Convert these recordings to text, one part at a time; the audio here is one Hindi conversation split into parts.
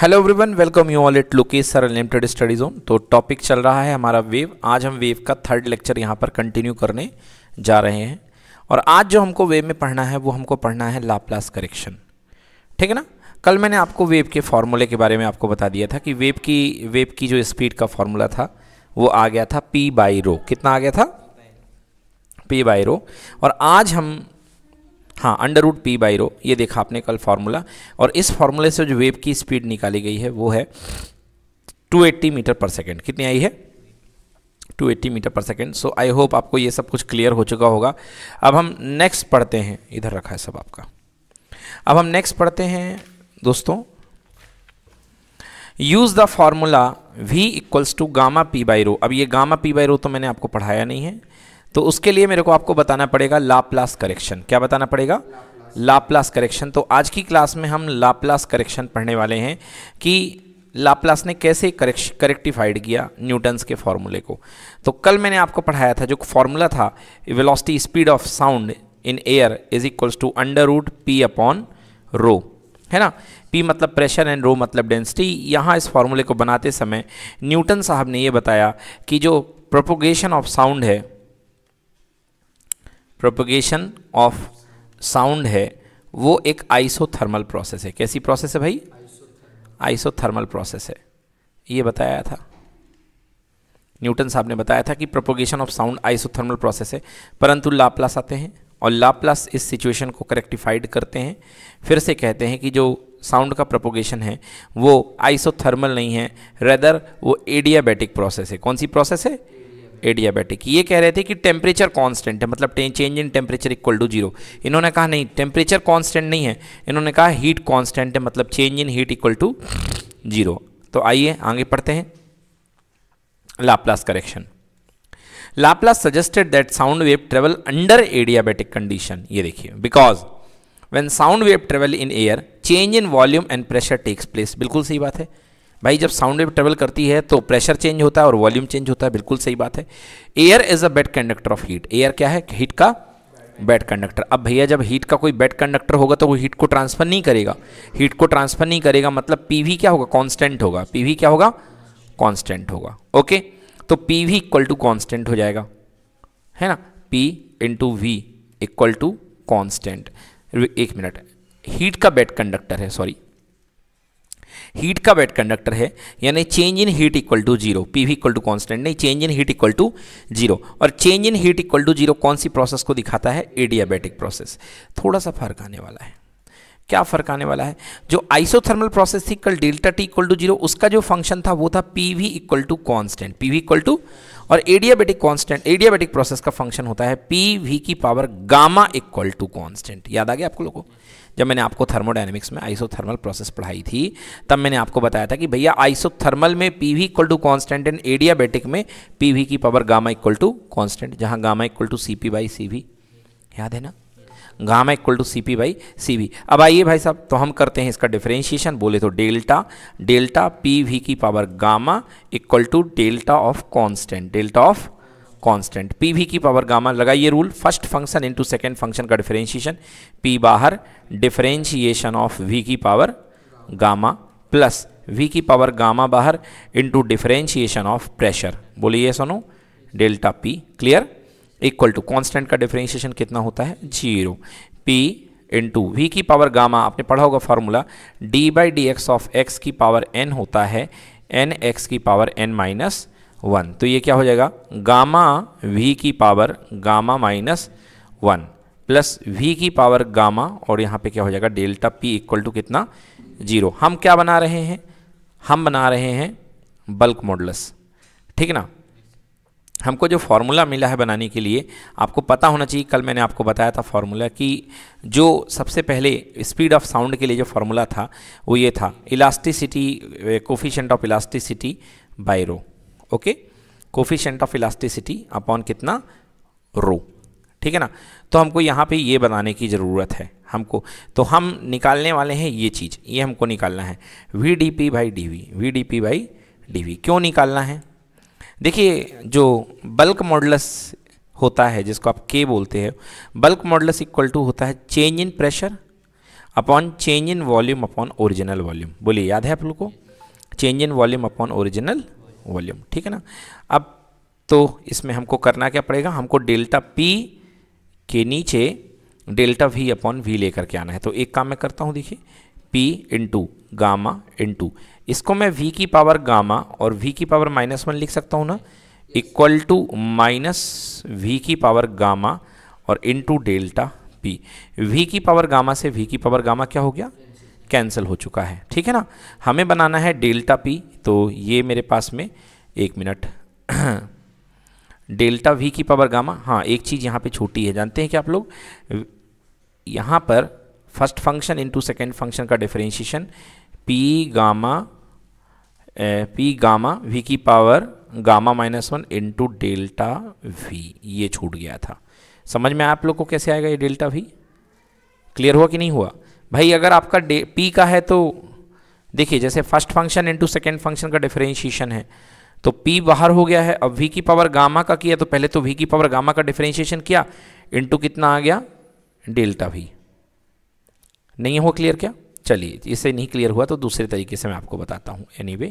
Hello everyone welcome you all it Lukesh sir unlimited study zone तो टॉपिक चल रहा है हमारा वेव आज हम वेव का थर्ड लेक्चर यहाँ पर कंटिन्यू करने जा रहे हैं और आज जो हमको वेव में पढ़ना है वो हमको पढ़ना है लाप्लास करेक्शन ठीक है ना कल मैंने आपको वेव के फार्मूले के बारे में आपको बता दिया था कि वेब की वेब की जो स्पीड का फार्मूला था वो आ गया था पी बाई रो कितना आ गया था पी बाई रो और आज हम हाँ under root P by rho ये देखा आपने कल फार्मूला और इस फार्मूले से जो वेव की स्पीड निकाली गई है वो है 280 मीटर पर सेकेंड कितनी आई है 280 मीटर पर सेकेंड सो आई होप आपको ये सब कुछ क्लियर हो चुका होगा अब हम नेक्स्ट पढ़ते हैं इधर रखा है सब आपका अब हम नेक्स्ट पढ़ते हैं दोस्तों use the formula v equals to gamma P by rho अब ये गामा पी बाई रो तो मैंने आपको पढ़ाया नहीं है तो उसके लिए मेरे को आपको बताना पड़ेगा लाप्लास करेक्शन क्या बताना पड़ेगा लाप्लास करेक्शन तो आज की क्लास में हम लाप्लास करेक्शन पढ़ने वाले हैं कि लाप्लास ने कैसे करेक्श करेक्टिफाइड किया न्यूटन्स के फॉर्मूले को तो कल मैंने आपको पढ़ाया था जो फॉर्मूला था velocity speed of sound in air is equals to under root P upon rho है ना पी मतलब प्रेशर एंड रो मतलब डेंसिटी यहाँ इस फॉर्मूले को बनाते समय न्यूटन साहब ने ये बताया कि जो प्रोपोगेशन ऑफ साउंड है प्रोपोगेशन ऑफ साउंड है वो एक आइसोथर्मल प्रोसेस है कैसी प्रोसेस है भाई आइसोथर्मल प्रोसेस है ये बताया था न्यूटन साहब ने बताया था कि propagation of sound isothermal process है परंतु लाप्लास आते हैं और लाप्लास इस सिचुएशन को करेक्टिफाइड करते हैं फिर से कहते हैं कि जो साउंड का प्रोपोगेशन है वो आइसोथर्मल नहीं है रेदर वो एडियाबैटिक प्रोसेस है कौन सी प्रोसेस है एडियाबैटिक ये कह रहे थे कि टेम्परेचर कांस्टेंट है मतलब change in temperature equal to zero इन्होंने कहा नहीं टेम्परेचर कांस्टेंट नहीं है इन्होंने कहा हीट कांस्टेंट है मतलब change in heat equal to zero तो आइए आगे पढ़ते हैं Laplace correction Laplace suggested that sound wave travel under adiabatic condition ये देखिए because when sound wave travel in air change in volume and pressure takes place बिल्कुल सही बात है भाई जब साउंड वेव ट्रेवल करती है तो प्रेशर चेंज होता है और वॉल्यूम चेंज होता है बिल्कुल सही बात है air is a bad conductor of heat air क्या है हीट का बेड कंडक्टर अब भैया जब हीट का कोई बेड कंडक्टर होगा तो वो हीट को ट्रांसफर नहीं करेगा हीट को ट्रांसफर नहीं करेगा मतलब पी क्या होगा कॉन्स्टेंट होगा पी क्या होगा कॉन्स्टेंट होगा ओके तो P V equal to constant हो जाएगा है ना P into V equal to constant एक मिनट हीट का बेड कंडक्टर है सॉरी हीट का वेट कंडक्टर है यानी change in heat equal to zero P V equal to constant नहीं change in heat equal to zero और change in heat equal to zero कौन सी प्रोसेस को दिखाता है एडियाबेटिक प्रोसेस थोड़ा सा फर्क आने वाला है क्या फ़र्क आने वाला है जो आइसोथर्मल प्रोसेस थी कल delta T equal to zero उसका जो फंक्शन था वो था P V equal to constant P V equal to और एडियाबेटिक कॉन्स्टेंट एडियाबेटिक प्रोसेस का फंक्शन होता है पी वी की power gamma equal to constant याद आ गया आपको लोगों को जब मैंने आपको थर्मोडाइनमिक्स में आइसोथर्मल प्रोसेस पढ़ाई थी तब मैंने आपको बताया था कि भैया आइसोथर्मल में P V equal to constant and adiabatic में पी वी की power gamma equal to constant जहाँ gamma equal to C P by C V याद है ना gamma equal to C P by C V अब आइए भाई साहब तो हम करते हैं इसका डिफ्रेंशिएशन बोले तो डेल्टा डेल्टा पी वी की power gamma equal to delta of constant delta of constant P V की पावर गामा लगाइए rule first function into second function का डिफरेंशिएशन पी बाहर डिफरेंशिएशन ऑफ वी की पावर गामा प्लस वी की पावर गामा बाहर इनटू डिफरेंशिएशन ऑफ प्रेशर बोलिए सुनो delta P clear equal to constant का डिफरेंशिएशन कितना होता है जीरो पी इंटू वी की पावर गामा आपने पढ़ा होगा formula D by D X of X की पावर एन होता है एन एक्स की पावर एन माइनस वन तो ये क्या हो जाएगा गामा वी की power gamma minus one plus V की पावर गामा और यहाँ पे क्या हो जाएगा डेल्टा पी इक्वल टू कितना जीरो हम क्या बना रहे हैं हम बना रहे हैं बल्क मॉडलस ठीक ना हमको जो फार्मूला मिला है बनाने के लिए आपको पता होना चाहिए कल मैंने आपको बताया था फार्मूला कि जो सबसे पहले स्पीड ऑफ साउंड के लिए जो फार्मूला था वो ये था elasticity coefficient of elasticity by rho okay coefficient of elasticity upon कितना रो ठीक है ना तो हमको यहाँ पे ये बनाने की ज़रूरत है हमको तो हम निकालने वाले हैं ये चीज़ ये हमको निकालना है V D P by D V V D P by D V क्यों निकालना है देखिए जो बल्क मॉडलस होता है जिसको आप के बोलते हैं बल्क मॉडलस इक्वल टू होता है change in pressure upon change in volume upon original volume बोलिए याद है आप लोग को change in volume upon original volume ठीक है ना अब तो इसमें हमको करना क्या पड़ेगा हमको डेल्टा पी के नीचे डेल्टा वी अपॉन वी लेकर के आना है तो एक काम मैं करता हूँ देखिए पी इंटू गामा इंटू इसको मैं वी की पावर गामा और वी की पावर माइनस वन लिख सकता हूँ ना इक्वल टू माइनस वी की पावर गामा और इंटू डेल्टा पी वी की पावर गामा से वी की पावर गामा क्या हो गया कैंसिल हो चुका है ठीक है ना हमें बनाना है डेल्टा पी तो ये मेरे पास में एक मिनट डेल्टा वी की पावर गामा हाँ एक चीज़ यहाँ पे छोटी है जानते हैं कि आप लोग यहाँ पर first function into second function का डिफरेंशिएशन पी गामा ए, पी गामा वी की power gamma minus one into delta V ये छूट गया था समझ में आप लोग को कैसे आएगा ये डेल्टा वी क्लियर हुआ कि नहीं हुआ भाई अगर आपका डे पी का है तो देखिए जैसे first function into second function का डिफरेंशिएशन है तो पी बाहर हो गया है अब वी की पावर गामा का किया तो पहले तो वी की पावर गामा का डिफरेंशिएशन किया इंटू कितना आ गया डेल्टा वी नहीं हुआ क्लियर क्या चलिए इसे नहीं क्लियर हुआ तो दूसरे तरीके से मैं आपको बताता हूँ एनी anyway,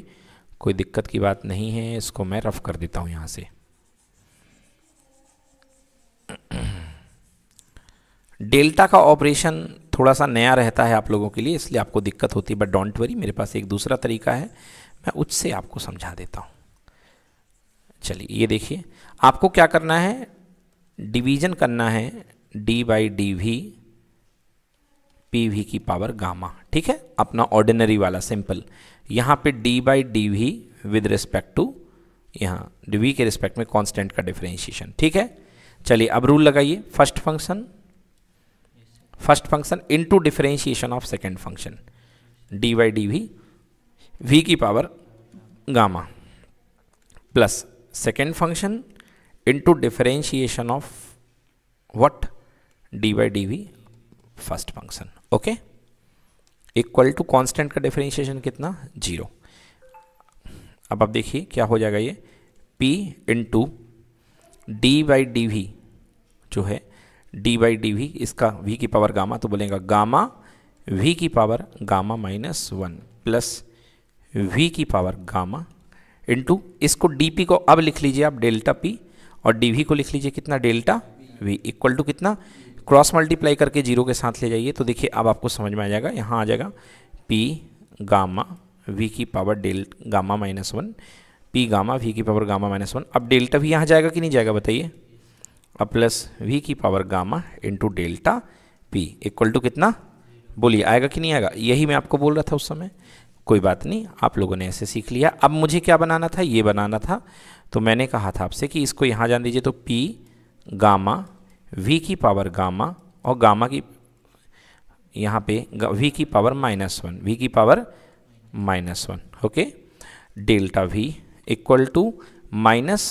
कोई दिक्कत की बात नहीं है इसको मैं रफ कर देता हूँ यहाँ से डेल्टा का ऑपरेशन थोड़ा सा नया रहता है आप लोगों के लिए इसलिए आपको दिक्कत होती है बट डोंट वरी मेरे पास एक दूसरा तरीका है मैं उससे आपको समझा देता हूँ चलिए ये देखिए आपको क्या करना है डिवीजन करना है D by D V P V की पावर गामा ठीक है अपना ऑर्डिनरी वाला सिंपल यहाँ पे D by D V with respect to यहाँ डी वी के रिस्पेक्ट में कांस्टेंट का डिफरेंशिएशन ठीक है चलिए अब रूल लगाइए first function first function into differentiation of second function D Y D V V की power gamma plus second function into differentiation of what D Y D we first function okay equal to constant का डिफरेंशिएशन कितना जीरो अब आप देखिए क्या हो जाएगा ये P into D Y D V जो है डी बाई डी वी इसका वी की पावर गामा तो बोलेगा गामा वी की power gamma minus one plus V की पावर गामा इंटू इसको डी पी को अब लिख लीजिए आप डेल्टा पी और डी वी को लिख लीजिए कितना डेल्टा वी इक्वल टू कितना क्रॉस मल्टीप्लाई करके जीरो के साथ ले जाइए तो देखिए अब आपको समझ में आ जाएगा यहाँ आ जाएगा पी गामा वी की power del gamma minus one P gamma V की पावर गामा माइनस वन अब डेल्टा भी यहाँ जाएगा कि नहीं जाएगा बताइए प्लस वी की power gamma into delta P equal to कितना बोलिए आएगा कि नहीं आएगा यही मैं आपको बोल रहा था उस समय कोई बात नहीं आप लोगों ने ऐसे सीख लिया अब मुझे क्या बनाना था ये बनाना था तो मैंने कहा था आपसे कि इसको यहाँ जान दीजिए तो पी गामा वी की पावर गामा और गामा की यहाँ पे वी की पावर माइनस वन वी की power minus one okay delta V equal to minus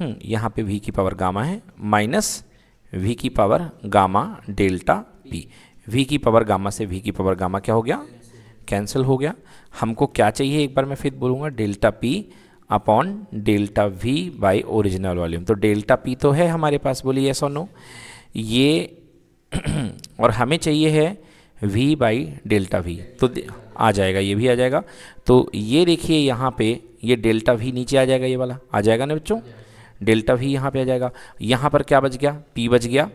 hmm, यहाँ पे वी की पावर गामा है माइनस वी की power gamma delta P V की पावर गामा से वी की पावर गामा क्या हो गया कैंसिल हो गया हमको क्या चाहिए एक बार मैं फिर बोलूँगा delta P upon delta V by original volume तो डेल्टा पी तो है हमारे पास बोलिए यस नो ये और हमें चाहिए है वी बाई डेल्टा वी तो आ जाएगा ये भी आ जाएगा तो ये देखिए यहाँ पे ये डेल्टा वी नीचे आ जाएगा ये वाला आ जाएगा ना बच्चों डेल्टा भी यहाँ पे आ जाएगा यहाँ पर क्या बच गया पी बच गया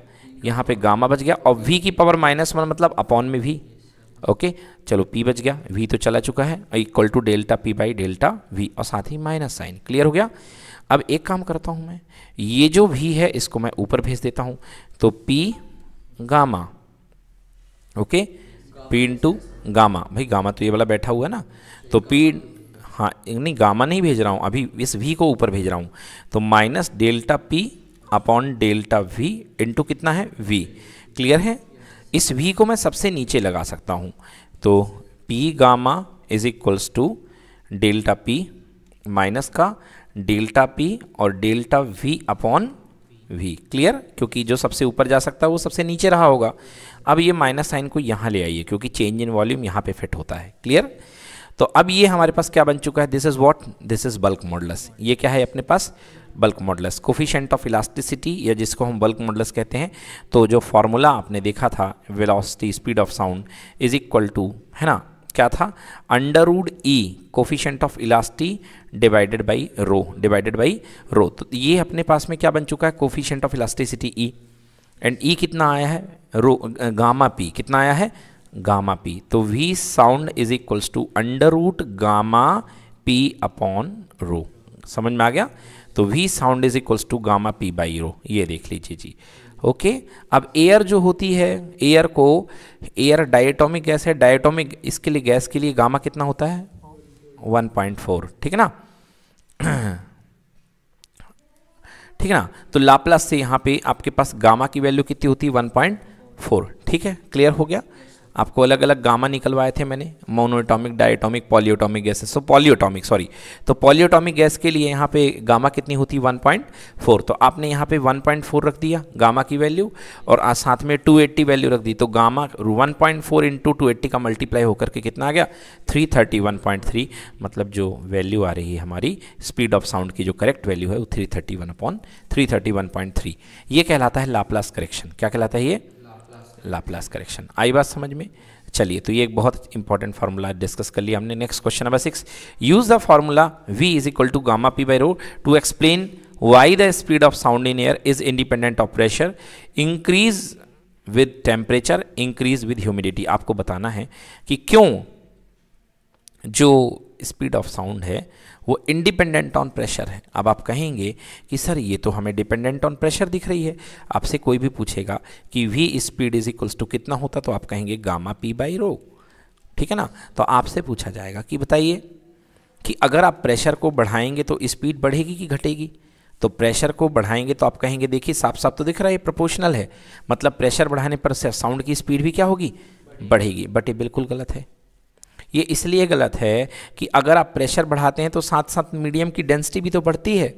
यहाँ पे गामा बच गया और वी की पावर माइनस वन मतलब अपॉन में भी ओके चलो पी बच गया वी तो चला चुका है equal to delta P by delta V और साथ ही माइनस साइन क्लियर हो गया अब एक काम करता हूँ मैं ये जो भी है इसको मैं ऊपर भेज देता हूँ तो P gamma okay P into gamma भाई गामा तो ये वाला बैठा हुआ है ना तो पी हाँ नहीं गामा नहीं भेज रहा हूँ अभी इस वी को ऊपर भेज रहा हूँ तो minus delta P upon delta V into कितना है वी क्लियर है इस वी को मैं सबसे नीचे लगा सकता हूँ तो P gamma is equals to delta P minus का डेल्टा पी और delta V upon V clear क्योंकि जो सबसे ऊपर जा सकता है वो सबसे नीचे रहा होगा अब ये माइनस साइन को यहाँ ले आइए क्योंकि चेंज इन वॉल्यूम यहाँ पे फिट होता है क्लियर तो अब ये हमारे पास क्या बन चुका है this is what this is bulk modulus ये क्या है अपने पास bulk modulus coefficient of elasticity या जिसको हम बल्क मॉडलस कहते हैं तो जो फार्मूला आपने देखा था velocity speed of sound is equal to है ना क्या था under root E coefficient of elasticity divided by rho divided by rho तो ये अपने पास में क्या बन चुका है coefficient of elasticity E and E कितना आया है रो गामा पी कितना आया है गामा पी तो V sound is equals to under root gamma P upon rho समझ में आ गया तो V sound is equals to gamma P by rho ये देख लीजिए जी ओके अब एयर जो होती है एयर को एयर डायटोमिक गैस है डायटोमिक इसके लिए गैस के लिए गामा कितना होता है 1.4 ठीक है ना ठीक है ना तो लाप्लास से यहाँ पे आपके पास गामा की वैल्यू कितनी होती है 1.4 ठीक है क्लियर हो गया आपको अलग अलग गामा निकलवाए थे मैंने monatomic diatomic polyatomic gases so polyatomic sorry तो पॉलियोटॉमिक गैस के लिए यहाँ पे गामा कितनी होती 1.4 तो आपने यहाँ पे 1.4 रख दिया गामा की वैल्यू और साथ में 280 वैल्यू रख दी तो gamma 1.4 point four into two eighty का मल्टीप्लाई होकर के कितना आ गया थ्री मतलब जो वैल्यू आ रही है हमारी स्पीड ऑफ साउंड की जो करेक्ट वैल्यू है वो वन अपॉन थ्री ये कहलाता है लाप्लास करेक्शन क्या कहलाता है ये लाप्लास करेक्शन आई बात समझ में चलिए तो ये एक बहुत इंपॉर्टेंट फार्मूला डिस्कस कर लिया हमने next question number six use the formula V is equal to gamma P by rho to explain why the speed of sound in air is independent of pressure increase with temperature increase with humidity आपको बताना है कि क्यों जो स्पीड ऑफ साउंड है वो इंडिपेंडेंट ऑन प्रेशर है अब आप कहेंगे कि सर ये तो हमें डिपेंडेंट ऑन प्रेशर दिख रही है आपसे कोई भी पूछेगा कि V speed is equals to कितना होता तो आप कहेंगे गामा पी बाई रो ठीक है ना तो आपसे पूछा जाएगा कि बताइए कि अगर आप प्रेशर को बढ़ाएंगे तो स्पीड बढ़ेगी कि घटेगी तो प्रेशर को बढ़ाएंगे तो आप कहेंगे देखिए साफ साफ तो दिख रहा है प्रोपोर्शनल है मतलब प्रेशर बढ़ाने पर साउंड की स्पीड भी क्या होगी बढ़ेगी बट ये बिल्कुल गलत है ये इसलिए गलत है कि अगर आप प्रेशर बढ़ाते हैं तो साथ साथ मीडियम की डेंसिटी भी तो बढ़ती है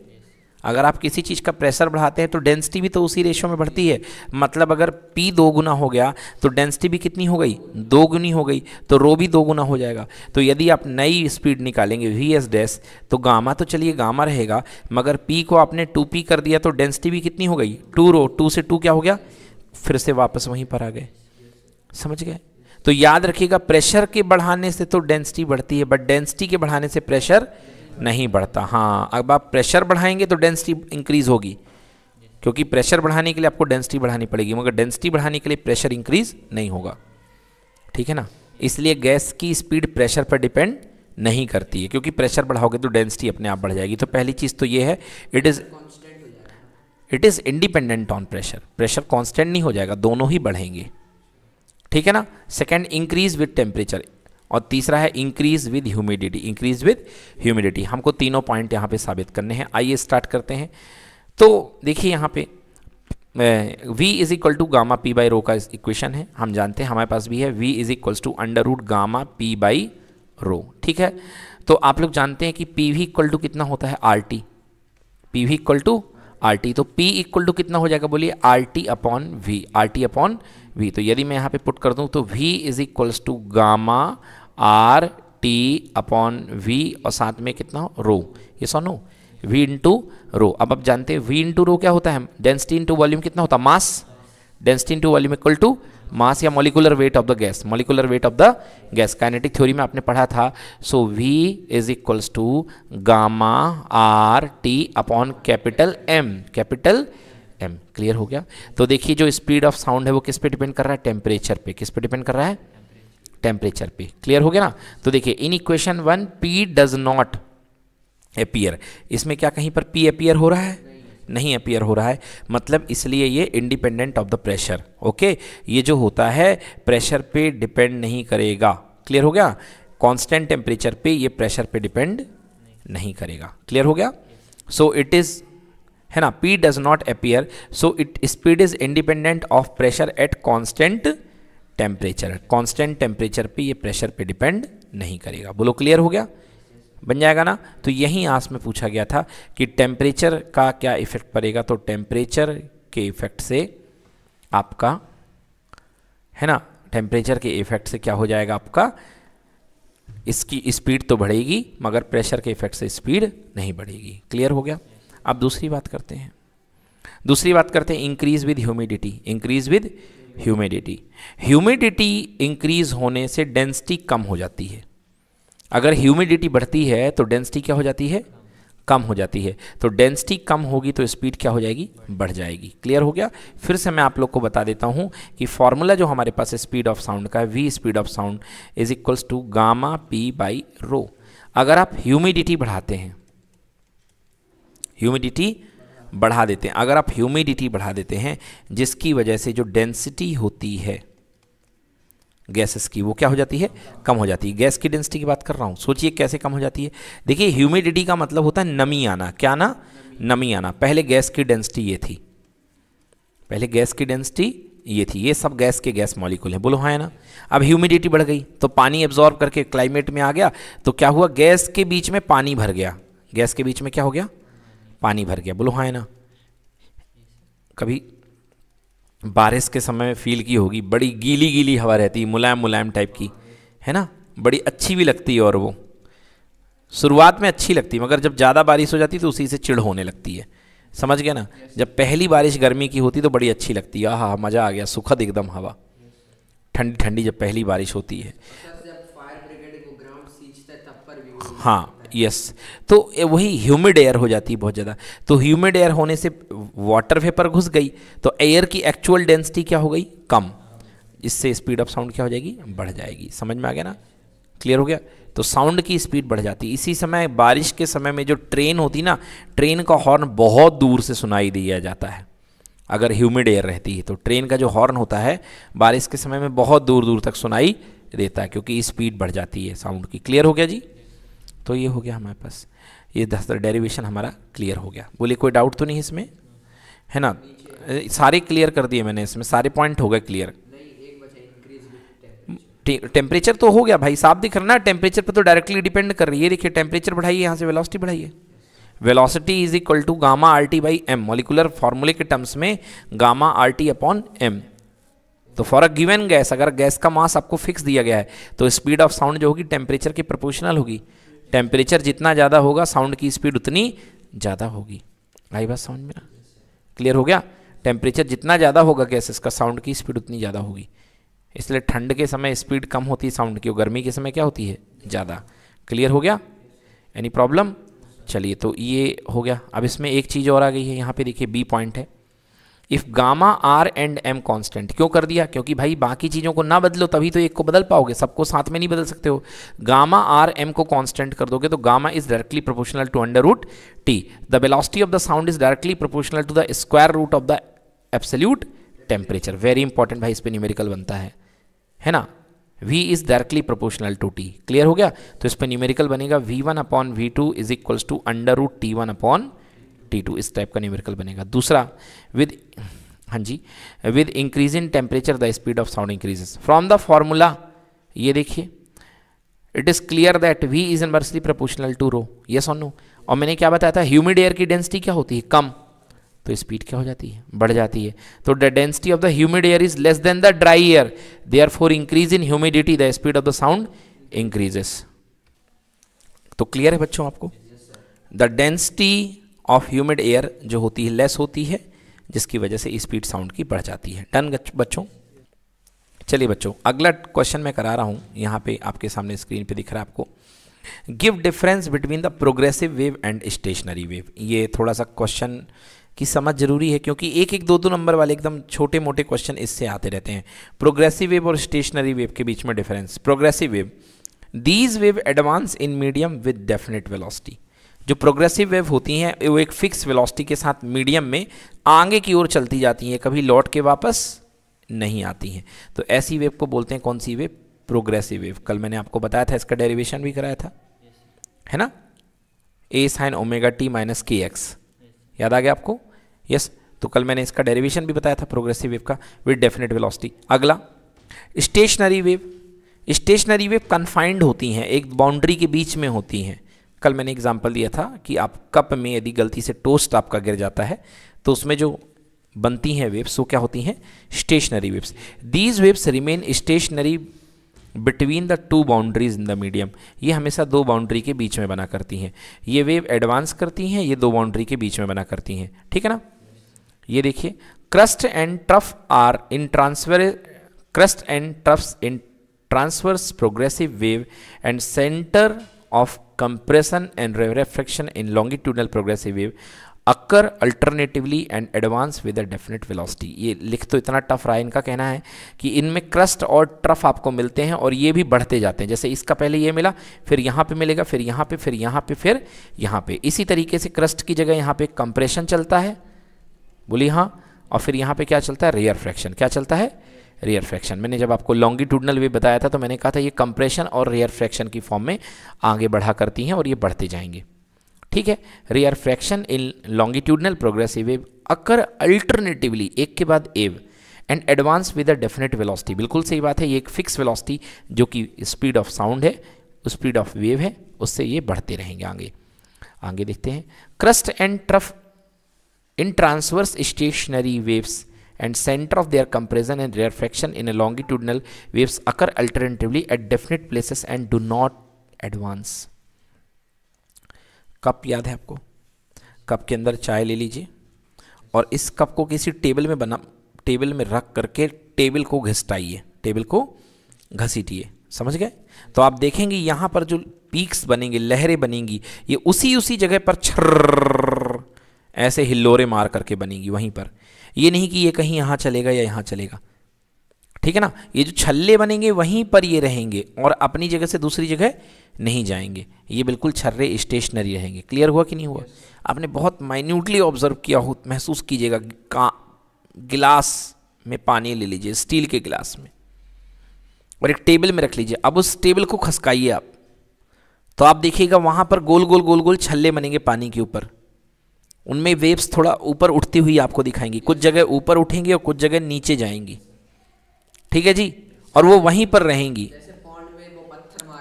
अगर आप किसी चीज़ का प्रेशर बढ़ाते हैं तो डेंसिटी भी तो उसी रेशो में बढ़ती है मतलब अगर पी दो गुना हो गया तो डेंसिटी भी कितनी हो गई दो गुनी हो गई तो रो भी दो गुना हो जाएगा तो यदि आप नई स्पीड निकालेंगे वी एस डैस तो गामा तो चलिए गामा रहेगा मगर पी को आपने टू पी कर दिया तो डेंसिटी भी कितनी हो गई टू रो टू से टू क्या हो गया फिर से वापस वहीं पर आ गए समझ गए तो याद रखिएगा प्रेशर के बढ़ाने से तो डेंसिटी बढ़ती है बट डेंसिटी के बढ़ाने से प्रेशर नहीं बढ़ता हाँ अब आप प्रेशर बढ़ाएंगे तो डेंसिटी इंक्रीज होगी क्योंकि प्रेशर बढ़ाने के लिए आपको डेंसिटी बढ़ानी पड़ेगी मगर डेंसिटी बढ़ाने के लिए प्रेशर इंक्रीज नहीं होगा ठीक है ना इसलिए गैस की स्पीड प्रेशर पर डिपेंड नहीं करती है क्योंकि प्रेशर बढ़ाओगे तो डेंसिटी अपने आप बढ़ जाएगी तो पहली चीज़ तो ये है it is it is independent on pressure pressure constant नहीं हो जाएगा दोनों ही बढ़ेंगे ठीक है ना सेकेंड इंक्रीज विथ टेम्परेचर और तीसरा है increase with humidity increase with humidity हमको तीनों पॉइंट यहाँ पे साबित करने हैं आइए स्टार्ट करते हैं तो देखिए यहाँ पे v is equal to gamma P by rho का इक्वेशन है हम जानते हैं हमारे पास भी है v is equal to under root gamma P by rho ठीक है तो आप लोग जानते हैं कि पी वी इक्वल टू कितना होता है R T P V equal to R T तो p इक्वल टू कितना हो जाएगा बोलिए R T upon V R T upon V तो यदि मैं यहाँ पे पुट कर दूँ तो V is equals to gamma R T upon V और साथ में कितना हो रो ये so no V into rho अब आप जानते हैं वी इंटू रो क्या होता है डेंसिटी इंटू वॉल्यूम कितना होता है mass density into volume equal to mass या molecular weight of the gas molecular weight of the gas kinetic theory में आपने पढ़ा था so V is equals to gamma R T upon capital M capital M clear हो गया तो देखिए जो स्पीड ऑफ साउंड है वो किस पे डिपेंड कर रहा है टेम्परेचर पे किस पे डिपेंड कर रहा है टेम्परेचर पे क्लियर हो गया ना तो देखिए in equation one P does not appear इसमें क्या कहीं पर पी अपियर हो रहा है नहीं अपियर हो रहा है मतलब इसलिए ये independent of the pressure okay ये जो होता है प्रेशर पे डिपेंड नहीं करेगा क्लियर हो गया कांस्टेंट टेम्परेचर पे ये प्रेशर पे डिपेंड नहीं करेगा क्लियर हो गया सो इट इज़ है ना P does not appear so it speed is independent of pressure at constant temperature constant temperature पे ये प्रेशर पे डिपेंड नहीं करेगा बोलो क्लियर हो गया बन जाएगा ना तो यही आस में पूछा गया था कि टेम्परेचर का क्या इफेक्ट पड़ेगा तो टेम्परेचर के इफेक्ट से आपका है ना टेम्परेचर के इफेक्ट से क्या हो जाएगा आपका इसकी स्पीड तो बढ़ेगी मगर प्रेशर के इफेक्ट से स्पीड नहीं बढ़ेगी क्लियर हो गया अब दूसरी बात करते हैं दूसरी बात करते हैं increase with humidity increase with humidity humidity increase होने से डेंसिटी कम हो जाती है अगर ह्यूमिडिटी बढ़ती है तो डेंसिटी क्या हो जाती है कम हो जाती है तो डेंसिटी कम होगी तो स्पीड क्या हो जाएगी बढ़ जाएगी क्लियर हो गया फिर से मैं आप लोग को बता देता हूँ कि फॉर्मूला जो हमारे पास स्पीड ऑफ साउंड का है V speed of sound is equals to gamma P by rho अगर आप ह्यूमिडिटी बढ़ाते हैं ह्यूमिडिटी बढ़ा देते हैं अगर आप ह्यूमिडिटी बढ़ा देते हैं जिसकी वजह से जो डेंसिटी होती है गैसेस की वो क्या हो जाती है कम हो जाती है गैस की डेंसिटी की बात कर रहा हूँ सोचिए कैसे कम हो जाती है देखिए ह्यूमिडिटी का मतलब होता है नमी आना क्या आना नमी आना पहले गैस की डेंसिटी ये थी पहले गैस की डेंसिटी ये थी ये सब गैस के गैस मॉलिक्यूल हैं बोलो हाँ है ना अब ह्यूमिडिटी बढ़ गई तो पानी एब्जॉर्ब करके क्लाइमेट में आ गया तो क्या हुआ गैस के बीच में पानी भर गया गैस के बीच में क्या हो गया पानी भर गया बोलो हाँ है ना कभी बारिश के समय में फील की होगी बड़ी गीली गीली हवा रहती है मुलायम मुलायम टाइप की है ना बड़ी अच्छी भी लगती है और वो शुरुआत में अच्छी लगती है मगर जब ज़्यादा बारिश हो जाती है तो उसी से चिड़ होने लगती है समझ गया ना जब पहली बारिश गर्मी की होती तो बड़ी अच्छी लगती है आह मज़ा आ गया सुखद एकदम हवा ठंडी ठंडी जब पहली बारिश होती है अच्छा, हाँ यस तो वही ह्यूमिड एयर हो जाती है बहुत ज़्यादा तो ह्यूमिड एयर होने से वाटर वेपर घुस गई तो एयर की एक्चुअल डेंसिटी क्या हो गई कम इससे स्पीड ऑफ साउंड क्या हो जाएगी बढ़ जाएगी समझ में आ गया ना क्लियर हो गया तो साउंड की स्पीड बढ़ जाती है इसी समय बारिश के समय में जो ट्रेन होती ना ट्रेन का हॉर्न बहुत दूर से सुनाई दिया जाता है अगर ह्यूमिड एयर रहती है तो ट्रेन का जो हॉर्न होता है बारिश के समय में बहुत दूर दूर तक सुनाई देता है क्योंकि स्पीड बढ़ जाती है साउंड की क्लियर हो गया जी तो ये हो गया हमारे पास ये दस डेरिवेशन हमारा क्लियर हो गया बोलिए कोई डाउट तो नहीं इसमें है ना सारे क्लियर कर दिए मैंने इसमें सारे पॉइंट हो गए क्लियर टेम्परेचर तो हो गया भाई साफ दिख रहा ना टेम्परेचर पर तो डायरेक्टली डिपेंड कर रही है देखिए टेम्परेचर बढ़ाइए यहाँ से वेलोसिटी बढ़ाइए velocity is equal to gamma R T by M molecular फार्मूले के टर्म्स में gamma R T upon M तो फॉर अ गिवन गैस अगर गैस का मास आपको फिक्स दिया गया है तो स्पीड ऑफ साउंड जो होगी टेम्परेचर के प्रपोर्शनल होगी टेम्परेचर जितना ज़्यादा होगा साउंड की स्पीड उतनी ज़्यादा होगी आई बात समझ में क्लियर हो गया टेम्परेचर जितना ज़्यादा होगा गैसेस का साउंड की स्पीड उतनी ज़्यादा होगी इसलिए ठंड के समय स्पीड कम होती है साउंड की और गर्मी के समय क्या होती है ज़्यादा क्लियर हो गया एनी प्रॉब्लम चलिए तो ये हो गया अब इसमें एक चीज़ और आ गई है यहाँ पे देखिए बी पॉइंट है if gamma R and M constant क्यों कर दिया क्योंकि भाई बाकी चीज़ों को ना बदलो तभी तो एक को बदल पाओगे सबको साथ में नहीं बदल सकते हो गामा आर एम को कांस्टेंट कर दोगे तो gamma is directly proportional to under root T the velocity of the sound is directly proportional to the square root of the absolute temperature very important भाई इस पर न्यूमेरिकल बनता है है ना v is directly proportional to t clear हो गया तो इस पर न्यूमेरिकल बनेगा v1 one upon V two is equals to under root T one upon T two इस टाइप का न्यूमेरिकल बनेगा दूसरा विद हाँ जी with increase in temperature the speed of sound increases from the formula ये देखिए it is clear that V is inversely proportional to rho ये और नो और मैंने क्या बताया था ह्यूमिड एयर की डेंसिटी क्या होती है कम तो स्पीड क्या हो जाती है बढ़ जाती है तो the density of the humid air is less than the dry air therefore increase in humidity the speed of the sound increases तो क्लियर है बच्चों आपको the density of humid air जो होती है लेस होती है जिसकी वजह से स्पीड साउंड की बढ़ जाती है डन बच्चों चलिए बच्चों अगला क्वेश्चन मैं करा रहा हूँ यहाँ पे आपके सामने स्क्रीन पे दिख रहा है आपको give difference between the progressive wave and stationary wave ये थोड़ा सा क्वेश्चन की समझ जरूरी है क्योंकि एक एक दो दो नंबर वाले एकदम छोटे मोटे क्वेश्चन इससे आते रहते हैं प्रोग्रेसिव वेव और स्टेशनरी वेव के बीच में difference progressive wave these wave advance in medium with definite velocity जो प्रोग्रेसिव वेव होती हैं वो एक फिक्स वेलोसिटी के साथ मीडियम में आगे की ओर चलती जाती हैं कभी लौट के वापस नहीं आती हैं तो ऐसी वेव को बोलते हैं कौन सी वेव प्रोग्रेसिव वेव कल मैंने आपको बताया था इसका डेरिवेशन भी कराया था है ना A sine omega T minus K X याद आ गया आपको यस तो कल मैंने इसका डेरिवेशन भी बताया था प्रोग्रेसिव वेव का विद डेफिनेट वेलोसिटी अगला stationary wave stationary wave confined होती हैं एक बाउंड्री के बीच में होती हैं कल मैंने एग्जाम्पल दिया था कि आप कप में यदि गलती से टोस्ट आपका गिर जाता है तो उसमें जो बनती हैं वेव्स वो क्या होती हैं stationary waves these waves remain stationary between the two boundaries in the medium ये हमेशा दो बाउंड्री के बीच में बना करती हैं ये वेव एडवांस करती हैं ये दो बाउंड्री के बीच में बना करती हैं ठीक है ना ये देखिए crest and trough are in transfer crest and troughs in transverse progressive wave and centre of compression and refraction in longitudinal progressive wave occur alternatively and advance with a definite velocity ये लिख तो इतना टफ रहा है इनका कहना है कि इनमें क्रस्ट और ट्रफ आपको मिलते हैं और ये भी बढ़ते जाते हैं जैसे इसका पहले ये मिला फिर यहाँ पे मिलेगा फिर यहाँ पे फिर यहाँ पे फिर यहाँ पे इसी तरीके से क्रस्ट की जगह यहाँ पे कंप्रेशन चलता है बोली हाँ और फिर यहाँ पे क्या चलता है रेयर फ्रैक्शन क्या चलता है रेयर फ्रैक्शन मैंने जब आपको लॉन्गिट्यूडनल वेव बताया था तो मैंने कहा था ये कंप्रेशन और रेयर फ्रैक्शन की फॉर्म में आगे बढ़ा करती हैं और ये बढ़ते जाएंगे ठीक है rarefaction in longitudinal progressive wave occur alternatively एक के बाद एव and advance with a definite velocity बिल्कुल सही बात है ये एक फिक्स वेलोसिटी जो कि स्पीड ऑफ साउंड है स्पीड ऑफ वेव है उससे ये बढ़ते रहेंगे आगे आगे देखते हैं crest and trough in transverse stationary waves and center of their compression and refraction in a longitudinal waves occur alternatively at definite places and do not advance कप याद है आपको कप के अंदर चाय ले लीजिए और इस कप को किसी टेबल में बना टेबल में रख करके टेबल को घिसटाइए टेबल को घसीटिए समझ गए तो आप देखेंगे यहाँ पर जो पीक्स बनेंगे लहरें बनेंगी ये उसी उसी जगह पर छर्र ऐसे हिल्लोरे मार करके बनेगी वहीं पर ये नहीं कि ये कहीं यहाँ चलेगा या यहाँ चलेगा ठीक है ना ये जो छल्ले बनेंगे वहीं पर ये रहेंगे और अपनी जगह से दूसरी जगह नहीं जाएंगे ये बिल्कुल छर्रे स्टेशनरी रहेंगे क्लियर हुआ कि नहीं हुआ आपने बहुत माइन्यूटली ऑब्जर्व किया हो महसूस कीजिएगा का गिलास में पानी ले लीजिए स्टील के गिलास में और एक टेबल में रख लीजिए अब उस टेबल को खसकाइए आप तो आप देखिएगा वहाँ पर गोल गोल गोल गोल छल्ले बनेंगे पानी के ऊपर उनमें वेव्स थोड़ा ऊपर उठती हुई आपको दिखाएंगी कुछ जगह ऊपर उठेंगी और कुछ जगह नीचे जाएंगी ठीक है जी और वो वहीं पर रहेंगी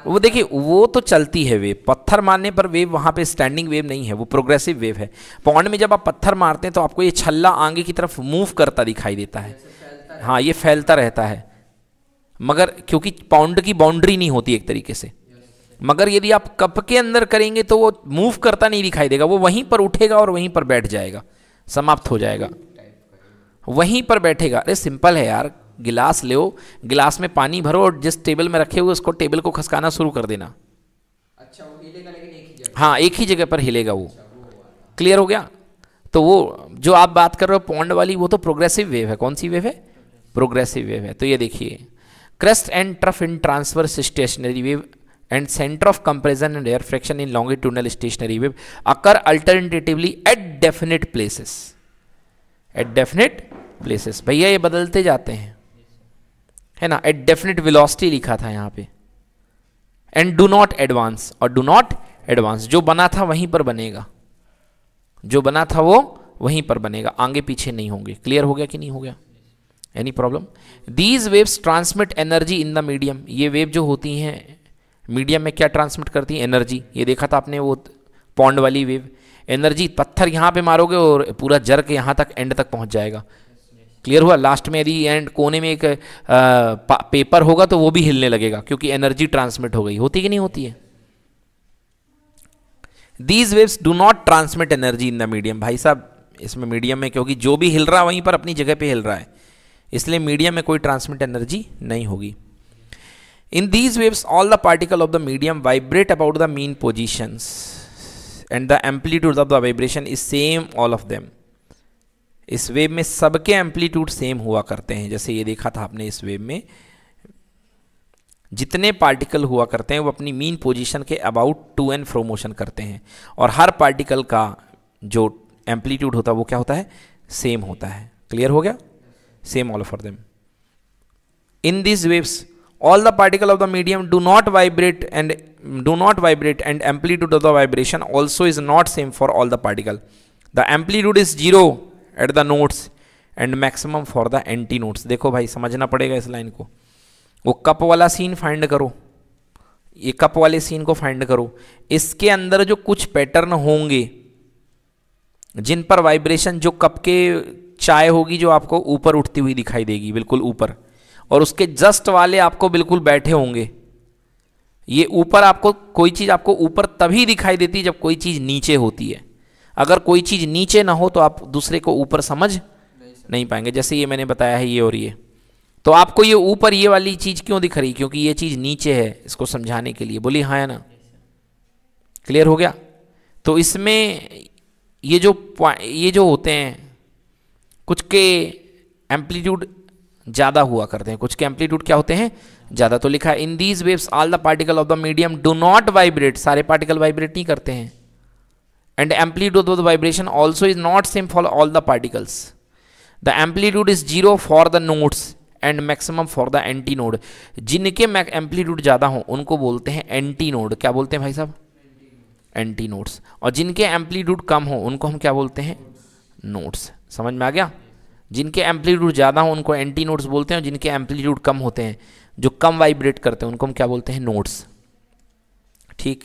वो देखिए वो तो चलती है वेव पत्थर मारने पर वेव वहाँ पे स्टैंडिंग वेव नहीं है वो प्रोग्रेसिव वेव है पॉन्ड में जब आप पत्थर मारते हैं तो आपको ये छल्ला आगे की तरफ मूव करता दिखाई देता है हाँ ये फैलता रहता है मगर क्योंकि पॉन्ड की बाउंड्री नहीं होती एक तरीके से मगर यदि आप कप के अंदर करेंगे तो वो मूव करता नहीं दिखाई देगा वो वहीं पर उठेगा और वहीं पर बैठ जाएगा समाप्त हो जाएगा वहीं पर बैठेगा अरे सिंपल है यार गिलास ले गिलास में पानी भरो और जिस टेबल में रखे हुए उसको टेबल को खसकाना शुरू कर देना अच्छा वो हिलेगा लेकिन एक ही हाँ एक ही जगह पर हिलेगा वो क्लियर हो गया तो वो जो आप बात कर रहे हो पॉन्ड वाली वो तो प्रोग्रेसिव वेव है कौन सी वेव है प्रोग्रेसिव वेव है तो ये देखिए crest and trough in transverse stationary wave and center of compression and air friction in longitudinal stationary wave occur alternatively at definite places at definite places भैया ये बदलते जाते हैं है ना एट डेफिनेट वेलोसिटी लिखा था यहाँ पे एंड डू नॉट एडवांस और डू नॉट एडवांस जो बना था वहीं पर बनेगा जो बना था वो वहीं पर बनेगा आगे पीछे नहीं होंगे क्लियर हो गया कि नहीं हो गया any problem these waves transmit energy in the medium ये वेव जो होती हैं मीडियम में क्या ट्रांसमिट करती है एनर्जी ये देखा था आपने वो पॉन्ड वाली वेव एनर्जी पत्थर यहाँ पे मारोगे और पूरा जर के यहाँ तक एंड तक पहुँच जाएगा क्लियर हुआ लास्ट में यदि एंड कोने में एक आ, पेपर होगा तो वो भी हिलने लगेगा क्योंकि एनर्जी ट्रांसमिट हो गई होती कि नहीं होती है these waves do not transmit energy in the medium भाई साहब इसमें मीडियम में क्योंकि जो भी हिल रहा है वहीं पर अपनी जगह पे हिल रहा है इसलिए मीडियम में कोई ट्रांसमिट एनर्जी नहीं होगी In these waves, all the particle of the medium vibrate about the mean positions and the amplitude of the vibration is same all of them. इस वेव में सबके एम्पलीट्यूड सेम हुआ करते हैं जैसे ये देखा था आपने इस वेव में जितने पार्टिकल हुआ करते हैं वो अपनी मीन पोजीशन के about to and fro motion करते हैं और हर पार्टिकल का जो एम्पलीट्यूड होता है वो क्या होता है सेम होता है क्लियर हो गया same all for them in this waves all the particle of the medium do not vibrate and do not vibrate and amplitude of the vibration also is not same for all the particle the amplitude is zero at the nodes and maximum for the antinodes देखो भाई समझना पड़ेगा इस लाइन को वो कप वाला सीन फाइंड करो ये कप वाले सीन को फाइंड करो इसके अंदर जो कुछ पैटर्न होंगे जिन पर वाइब्रेशन जो कप के चाय होगी जो आपको ऊपर उठती हुई दिखाई देगी बिल्कुल ऊपर और उसके जस्ट वाले आपको बिल्कुल बैठे होंगे ये ऊपर आपको कोई चीज़ आपको ऊपर तभी दिखाई देती जब कोई चीज़ नीचे होती है अगर कोई चीज़ नीचे ना हो तो आप दूसरे को ऊपर समझ नहीं, नहीं पाएंगे जैसे ये मैंने बताया है ये और ये तो आपको ये ऊपर ये वाली चीज़ क्यों दिख रही क्योंकि ये चीज़ नीचे है इसको समझाने के लिए बोली हाँ ना क्लियर हो गया तो इसमें ये जो ये जो होते हैं कुछ के एम्पलीट्यूड ज़्यादा हुआ करते हैं कुछ के एम्पलीट्यूड क्या होते हैं ज़्यादा तो लिखा है in these waves all the particle of the medium do not vibrate सारे पार्टिकल वाइब्रेट नहीं करते हैं and amplitude of the vibration also is not same for all the particles the amplitude is zero for the nodes and maximum for the antinode जिनके एम्पलीट्यूड ज़्यादा हो उनको बोलते हैं एंटी नोड क्या बोलते हैं भाई साहब एंटी नोट्स और जिनके एम्पलीट्यूड कम हो उनको हम क्या बोलते हैं नोट्स समझ में आ गया जिनके एम्पलीट्यूड ज़्यादा हो उनको एंटी नोट्स बोलते हैं और जिनके एम्पलीट्यूड कम होते हैं जो कम वाइब्रेट करते हैं उनको हम क्या बोलते हैं नोट्स ठीक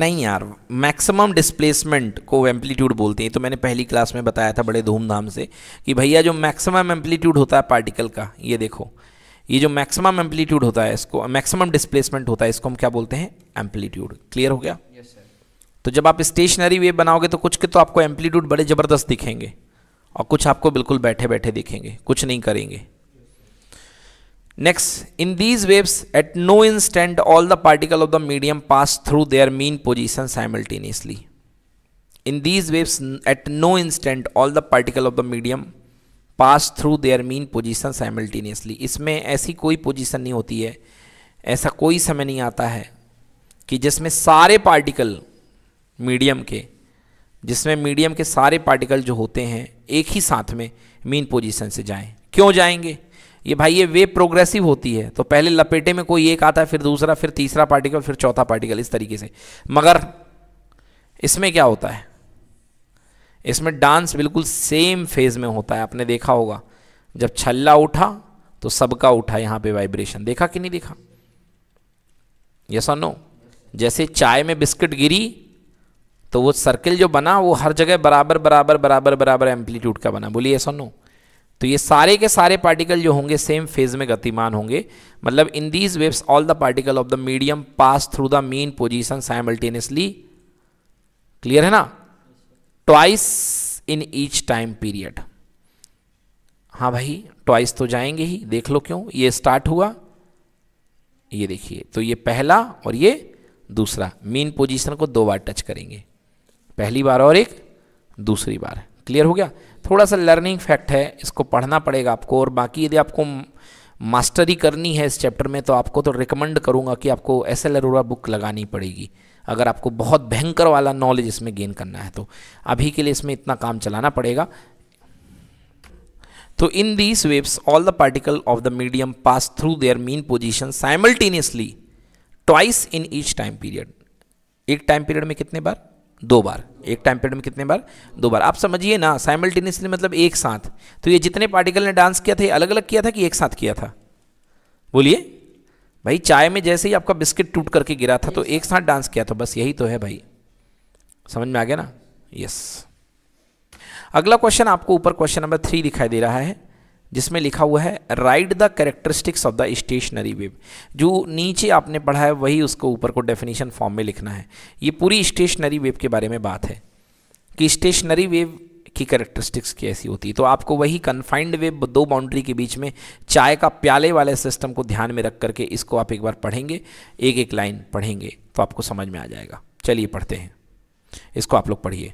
नहीं यार मैक्सिमम डिस्प्लेसमेंट को एम्पलीट्यूड बोलते हैं तो मैंने पहली क्लास में बताया था बड़े धूमधाम से कि भैया जो मैक्सिमम एम्पलीट्यूड होता है पार्टिकल का ये देखो ये जो मैक्सिमम एम्पलीट्यूड होता है इसको मैक्सिमम डिस्प्लेसमेंट होता है इसको हम क्या बोलते हैं एम्पलीट्यूड क्लियर हो गया yes, तो जब आप स्टेशनरी वेव बनाओगे तो कुछ के तो आपको एम्पलीट्यूड बड़े ज़बरदस्त दिखेंगे और कुछ आपको बिल्कुल बैठे बैठे दिखेंगे कुछ नहीं करेंगे next in these waves at no instant all the particle of the medium pass through their mean position simultaneously in these waves at no instant all the particle of the medium pass through their mean position simultaneously इसमें ऐसी कोई पोजिशन नहीं होती है ऐसा कोई समय नहीं आता है कि जिसमें सारे पार्टिकल मीडियम के जिसमें मीडियम के सारे पार्टिकल जो होते हैं एक ही साथ में मीन पोजीशन से जाएं क्यों जाएंगे ये भाई ये वेव प्रोग्रेसिव होती है तो पहले लपेटे में कोई एक आता है फिर दूसरा फिर तीसरा पार्टिकल फिर चौथा पार्टिकल इस तरीके से मगर इसमें क्या होता है इसमें डांस बिल्कुल सेम फेज में होता है आपने देखा होगा जब छल्ला उठा तो सबका उठा यहाँ पे वाइब्रेशन देखा कि नहीं देखा यस और नो जैसे चाय में बिस्किट गिरी तो वो सर्किल जो बना वो हर जगह बराबर बराबर बराबर बराबर एम्पलीट्यूड का बना बोलिए ऐसा नो तो ये सारे के सारे पार्टिकल जो होंगे सेम फेज में गतिमान होंगे मतलब in these waves all the particle of the medium pass through the mean position simultaneously clear है ना twice in each time period हाँ भाई ट्वाइस तो जाएंगे ही देख लो क्यों ये स्टार्ट हुआ ये देखिए तो ये पहला और ये दूसरा मेन पोजीशन को दो बार टच करेंगे पहली बार और एक दूसरी बार क्लियर हो गया थोड़ा सा लर्निंग फैक्ट है इसको पढ़ना पड़ेगा आपको और बाकी यदि आपको मास्टरी करनी है इस चैप्टर में तो आपको तो रिकमेंड करूँगा कि आपको एस एल अरोरा बुक लगानी पड़ेगी अगर आपको बहुत भयंकर वाला नॉलेज इसमें गेन करना है तो अभी के लिए इसमें इतना काम चलाना पड़ेगा तो in these waves all the particle of the medium pass through their mean position simultaneously twice in each time period एक टाइम पीरियड में कितने बार दो बार एक टाइम पीरियड में कितने बार दो बार आप समझिए ना साइमल्टेनियसली मतलब एक साथ तो ये जितने पार्टिकल ने डांस किया था ये अलग अलग किया था कि एक साथ किया था बोलिए भाई चाय में जैसे ही आपका बिस्किट टूट करके गिरा था तो एक साथ डांस किया था बस यही तो है भाई समझ में आ गया ना यस अगला क्वेश्चन आपको ऊपर क्वेश्चन नंबर थ्री दिखाई दे रहा है जिसमें लिखा हुआ है right the characteristics of the stationary wave जो नीचे आपने पढ़ा है वही उसको ऊपर को डेफिनेशन फॉर्म में लिखना है ये पूरी स्टेशनरी वेव के बारे में बात है कि स्टेशनरी वेव की करेक्टरिस्टिक्स कैसी होती है तो आपको वही कन्फाइंड वेव दो बाउंड्री के बीच में चाय का प्याले वाले सिस्टम को ध्यान में रख करके इसको आप एक बार पढ़ेंगे एक एक लाइन पढ़ेंगे तो आपको समझ में आ जाएगा चलिए पढ़ते हैं इसको आप लोग पढ़िए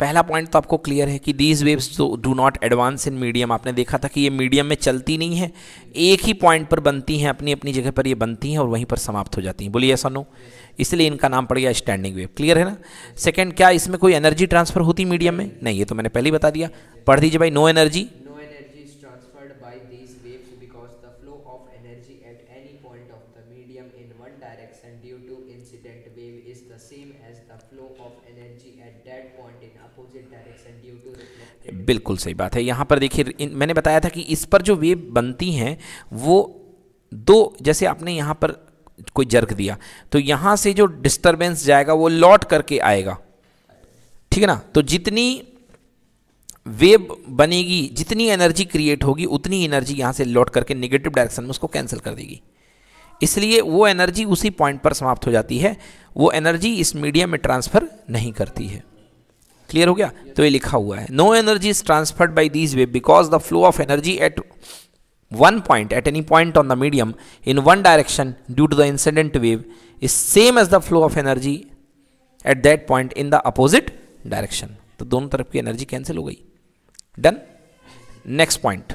पहला पॉइंट तो आपको क्लियर है कि दीज वेव्स तो do not advance in medium आपने देखा था कि ये मीडियम में चलती नहीं है एक ही पॉइंट पर बनती हैं अपनी अपनी जगह पर ये बनती हैं और वहीं पर समाप्त हो जाती हैं बोलिए ऐसा नो इसलिए इनका नाम पड़ गया स्टैंडिंग वेव क्लियर है ना सेकेंड क्या इसमें कोई एनर्जी ट्रांसफर होती मीडियम में नहीं ये तो मैंने पहले ही बता दिया पढ़ दीजिए भाई नो एनर्जी बिल्कुल सही बात है यहाँ पर देखिए मैंने बताया था कि इस पर जो वेव बनती हैं वो दो जैसे आपने यहाँ पर कोई जर्क दिया तो यहाँ से जो डिस्टरबेंस जाएगा वो लौट करके आएगा ठीक है ना तो जितनी वेव बनेगी जितनी एनर्जी क्रिएट होगी उतनी एनर्जी यहाँ से लौट करके निगेटिव डायरेक्शन में उसको कैंसिल कर देगी इसलिए वो एनर्जी उसी पॉइंट पर समाप्त हो जाती है वो एनर्जी इस मीडियम में ट्रांसफ़र नहीं करती है क्लियर हो गया तो ये लिखा हुआ है no energy is transferred by these wave because the flow of energy at one point at any point on the medium in one direction due to the incident wave is same as the flow of energy at that point in the opposite direction तो दोनों तरफ की एनर्जी कैंसिल हो गई डन नेक्स्ट पॉइंट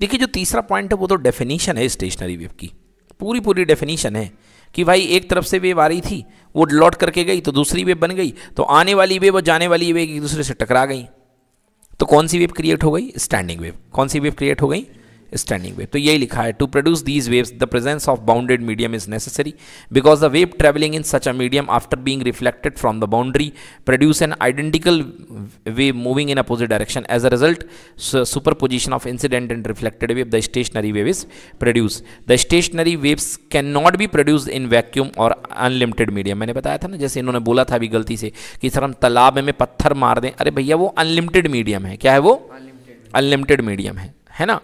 देखिए जो तीसरा पॉइंट है वो तो डेफिनेशन है स्टेशनरी वेव की पूरी पूरी डेफिनीशन है कि भाई एक तरफ से वेव आ रही थी वो लौट करके गई तो दूसरी वेव बन गई तो आने वाली वेव और जाने वाली वेव एक दूसरे से टकरा गई तो कौन सी वेव क्रिएट हो गई स्टैंडिंग वेव कौन सी वेव क्रिएट हो गई स्टैंडिंग वेव तो यही लिखा है to produce these waves the presence of bounded medium is necessary because the wave travelling in such a medium after being reflected from the boundary produce an identical wave moving in opposite direction as a result superposition of incident and reflected wave the stationary wave is produce the stationary waves cannot be produce in vacuum और अनलिमिटेड मीडियम मैंने बताया था ना जैसे इन्होंने बोला था अभी गलती से कि सर हम तालाब में पत्थर मार दें अरे भैया वो अनलिमिटेड मीडियम है क्या है वो अनलिमिटेड मीडियम है है ना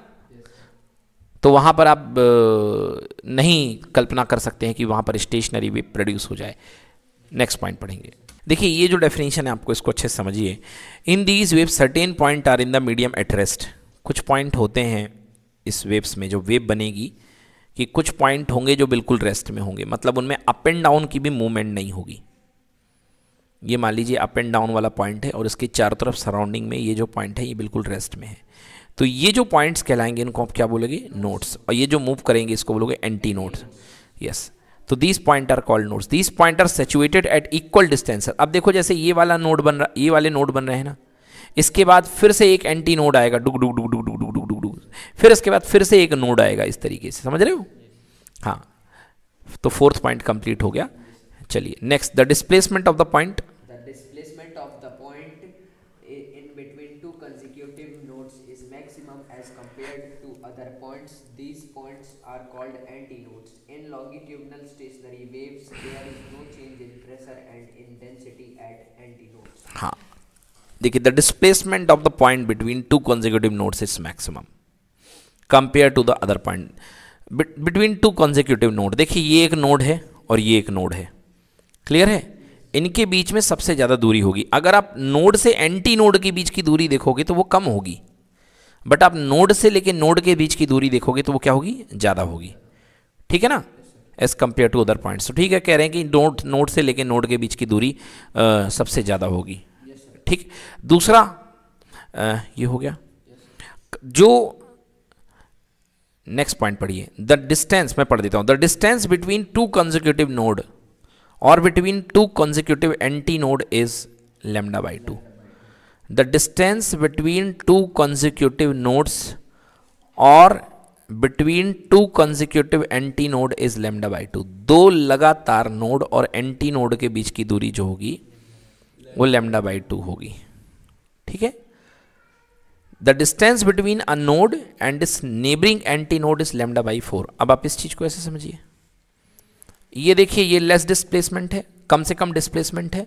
तो वहाँ पर आप नहीं कल्पना कर सकते हैं कि वहाँ पर स्टेशनरी भी प्रोड्यूस हो जाए नेक्स्ट पॉइंट पढ़ेंगे देखिए ये जो डेफिनेशन है आपको इसको अच्छे से समझिए in these wave certain point are in the medium at rest कुछ पॉइंट होते हैं इस वेब्स में जो वेब बनेगी कि कुछ पॉइंट होंगे जो बिल्कुल रेस्ट में होंगे मतलब उनमें अप एंड डाउन की भी मूवमेंट नहीं होगी ये मान लीजिए अप एंड डाउन वाला पॉइंट है और इसके चारों तरफ सराउंडिंग में ये जो पॉइंट है ये बिल्कुल रेस्ट में है तो ये जो पॉइंट्स कहलाएंगे इनको आप क्या बोलोगे नोट्स और ये जो मूव करेंगे इसको बोलोगे एंटी नोट्स यस तो these point are called nodes these point are situated at equal distance अब देखो जैसे ये वाला नोट बन रहा ये वाले नोट बन रहे हैं ना इसके बाद फिर से एक एंटी नोड आएगा डुक डुक डुक डुक डुक डुक डुक डुक फिर इसके बाद फिर से एक नोड आएगा इस तरीके से समझ रहे हो हाँ तो फोर्थ पॉइंट कंप्लीट हो गया चलिए next the displacement of the point longitudinal stationary waves, there is no change in pressure and in density at anti nodes ha हाँ। देखिए the displacement of the point between two consecutive nodes is maximum compare to the other point between two consecutive node देखिए ये एक नोड है और ये एक नोड है क्लियर है इनके बीच में सबसे ज़्यादा दूरी होगी अगर आप नोड से एंटी नोड के बीच की दूरी देखोगे तो वो कम होगी बट आप नोड से लेकिन नोड के बीच की दूरी देखोगे तो वो क्या होगी ज़्यादा होगी ठीक है ना as compare to other points तो ठीक है कह रहे हैं कि नोट नोट से लेकर नोट के बीच की दूरी आ, सबसे ज़्यादा होगी yes, ठीक दूसरा आ, ये हो गया yes, जो नेक्स्ट पॉइंट पढ़िए द डिस्टेंस मैं पढ़ देता हूँ the distance between two consecutive node और between two consecutive antinode is lambda by two the distance between two consecutive nodes और between two consecutive antinode is lambda by two दो लगातार नोड और एंटी नोड के बीच की दूरी जो होगी वो लेमडा बाई टू होगी ठीक है the distance between a node and its neighbouring antinode is lambda by four अब आप इस चीज़ को ऐसे समझिए ये देखिए ये लेस डिस्प्लेसमेंट है कम से कम डिस्प्लेसमेंट है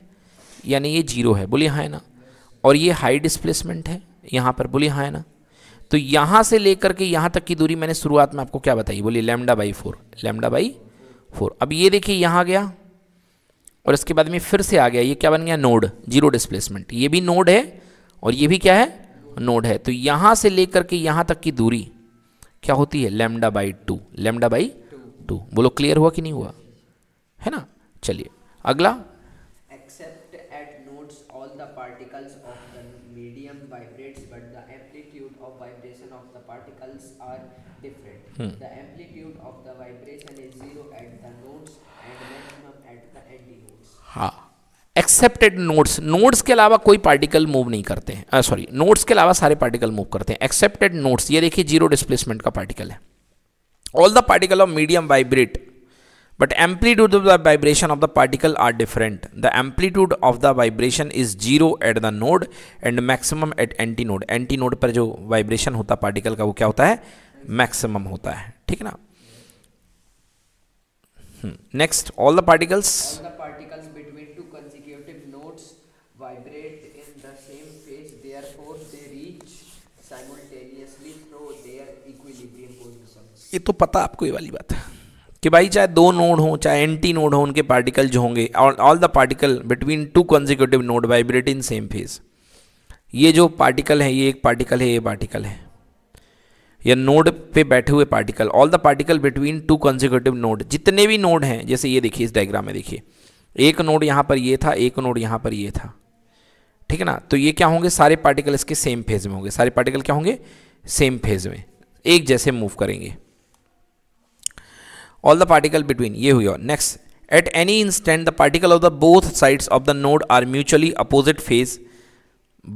यानी ये जीरो है बोलिए हाँ ना और ये हाई डिस्प्लेसमेंट है यहाँ पर बोलिए हाँ ना तो यहाँ से लेकर के यहाँ तक की दूरी मैंने शुरुआत में आपको क्या बताई बोली lambda by four lambda by four अब ये देखिए यहाँ आ गया और इसके बाद में फिर से आ गया ये क्या बन गया नोड जीरो डिस्प्लेसमेंट ये भी नोड है और ये भी क्या है नोड है तो यहाँ से लेकर के यहाँ तक की दूरी क्या होती है lambda by two lambda by two बोलो क्लियर हुआ कि नहीं हुआ है ना चलिए अगला Hmm. The amplitude of the vibration is zero at the nodes and maximum at the antinodes. हाँ एक्सेप्टेड नोट्स नोट्स के अलावा कोई पार्टिकल मूव नहीं करते हैं सॉरी नोट्स के अलावा सारे पार्टिकल मूव करते हैं एक्सेप्टेड नोट्स ये देखिए जीरो डिस्प्लेसमेंट का पार्टिकल है all the particle of medium vibrate but amplitude of the vibration of the particle are different the amplitude of the vibration is zero at the node and maximum at antinode antinode पर जो वाइब्रेशन होता पार्टिकल का वो क्या होता है मैक्सिमम होता है ठीक है ना next all the particles particles between two nodes vibrate in the same phase they reach simultaneously through their equilibrium position ये तो पता आपको ये वाली बात है कि भाई चाहे दो नोड हो चाहे एंटी नोड हो उनके पार्टिकल जो होंगे all the particle between two consecutive node vibrate in same phase ये जो पार्टिकल है ये एक पार्टिकल है ये पार्टिकल है या नोड पे बैठे हुए particle all the particle between two consecutive node जितने भी नोड हैं जैसे ये देखिए इस डायग्राम में देखिए एक नोड यहाँ पर ये था एक नोड यहाँ पर ये था ठीक है ना तो ये क्या होंगे सारे पार्टिकल इसके सेम फेज में होंगे सारे पार्टिकल क्या होंगे सेम फेज में एक जैसे मूव करेंगे ऑल द पार्टिकल बिटवीन ये हुई और next at any instant the particle of the both sides of the node are mutually opposite phase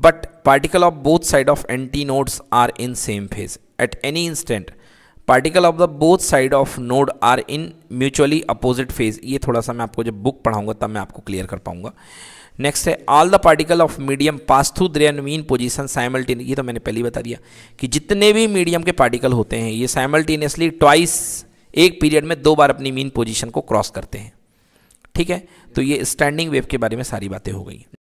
but particle of both side of antinodes are in same phase at any instant particle of the both side of node are in mutually opposite phase ये थोड़ा सा मैं आपको जब बुक पढ़ाऊंगा तब मैं आपको क्लियर कर पाऊंगा नेक्स्ट है all the particle of medium pass through their mean position simultaneously ये तो मैंने पहले बता दिया कि जितने भी मीडियम के पार्टिकल होते हैं ये साइमल्टेनियसली ट्वाइस एक पीरियड में दो बार अपनी मीन पोजिशन को क्रॉस करते हैं ठीक है तो ये स्टैंडिंग वेव के बारे में सारी बातें हो गई